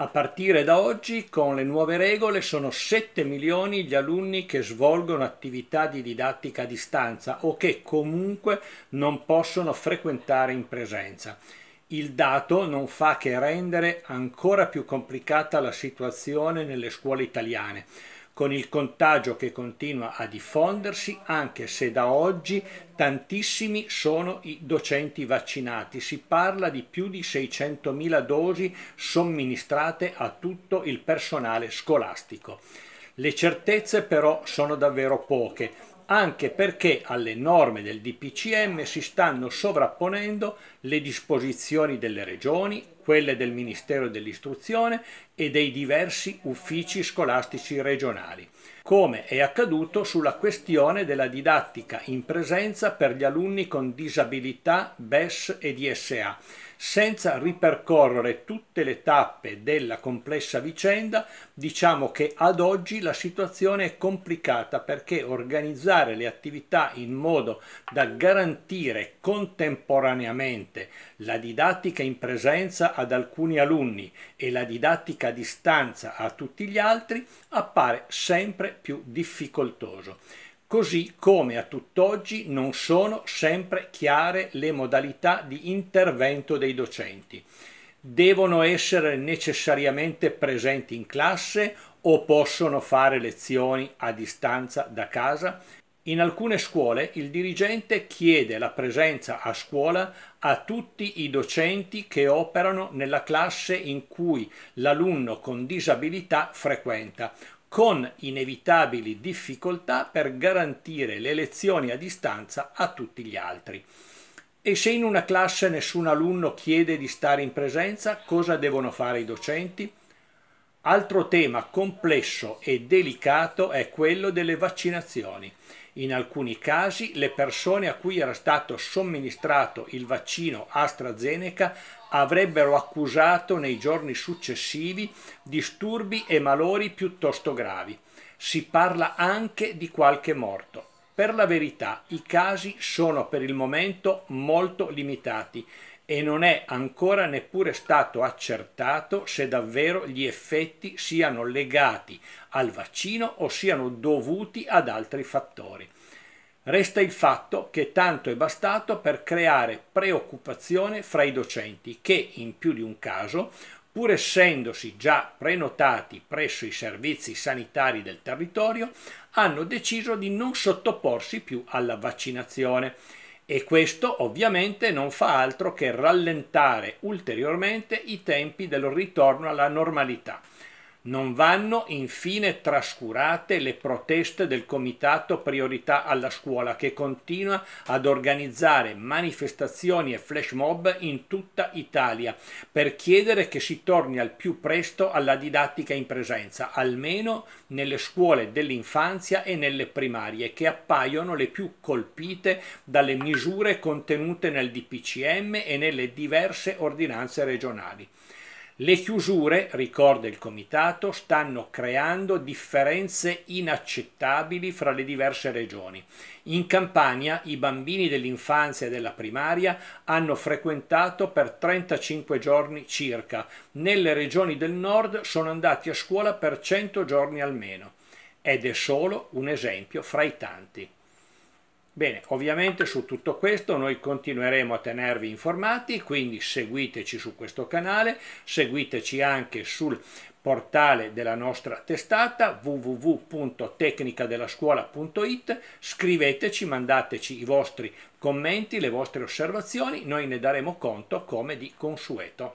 A partire da oggi, con le nuove regole, sono 7 milioni gli alunni che svolgono attività di didattica a distanza o che comunque non possono frequentare in presenza. Il dato non fa che rendere ancora più complicata la situazione nelle scuole italiane, con il contagio che continua a diffondersi, anche se da oggi tantissimi sono i docenti vaccinati. Si parla di più di 600.000 dosi somministrate a tutto il personale scolastico. Le certezze però sono davvero poche, anche perché alle norme del DPCM si stanno sovrapponendo le disposizioni delle regioni quelle del Ministero dell'Istruzione e dei diversi uffici scolastici regionali, come è accaduto sulla questione della didattica in presenza per gli alunni con disabilità BES e DSA, senza ripercorrere tutte le tappe della complessa vicenda, diciamo che ad oggi la situazione è complicata perché organizzare le attività in modo da garantire contemporaneamente la didattica in presenza ad alcuni alunni e la didattica a distanza a tutti gli altri appare sempre più difficoltoso così come a tutt'oggi non sono sempre chiare le modalità di intervento dei docenti. Devono essere necessariamente presenti in classe o possono fare lezioni a distanza da casa? In alcune scuole il dirigente chiede la presenza a scuola a tutti i docenti che operano nella classe in cui l'alunno con disabilità frequenta, con inevitabili difficoltà per garantire le lezioni a distanza a tutti gli altri. E se in una classe nessun alunno chiede di stare in presenza, cosa devono fare i docenti? Altro tema complesso e delicato è quello delle vaccinazioni. In alcuni casi le persone a cui era stato somministrato il vaccino AstraZeneca avrebbero accusato nei giorni successivi disturbi e malori piuttosto gravi. Si parla anche di qualche morto. Per la verità i casi sono per il momento molto limitati e non è ancora neppure stato accertato se davvero gli effetti siano legati al vaccino o siano dovuti ad altri fattori. Resta il fatto che tanto è bastato per creare preoccupazione fra i docenti che in più di un caso pur essendosi già prenotati presso i servizi sanitari del territorio, hanno deciso di non sottoporsi più alla vaccinazione e questo ovviamente non fa altro che rallentare ulteriormente i tempi del ritorno alla normalità, non vanno infine trascurate le proteste del Comitato Priorità alla Scuola che continua ad organizzare manifestazioni e flash mob in tutta Italia per chiedere che si torni al più presto alla didattica in presenza, almeno nelle scuole dell'infanzia e nelle primarie che appaiono le più colpite dalle misure contenute nel DPCM e nelle diverse ordinanze regionali. Le chiusure, ricorda il Comitato, stanno creando differenze inaccettabili fra le diverse regioni. In Campania i bambini dell'infanzia e della primaria hanno frequentato per 35 giorni circa, nelle regioni del nord sono andati a scuola per 100 giorni almeno. Ed è solo un esempio fra i tanti. Bene, ovviamente su tutto questo noi continueremo a tenervi informati, quindi seguiteci su questo canale, seguiteci anche sul portale della nostra testata www.tecnicadellascuola.it, scriveteci, mandateci i vostri commenti, le vostre osservazioni, noi ne daremo conto come di consueto.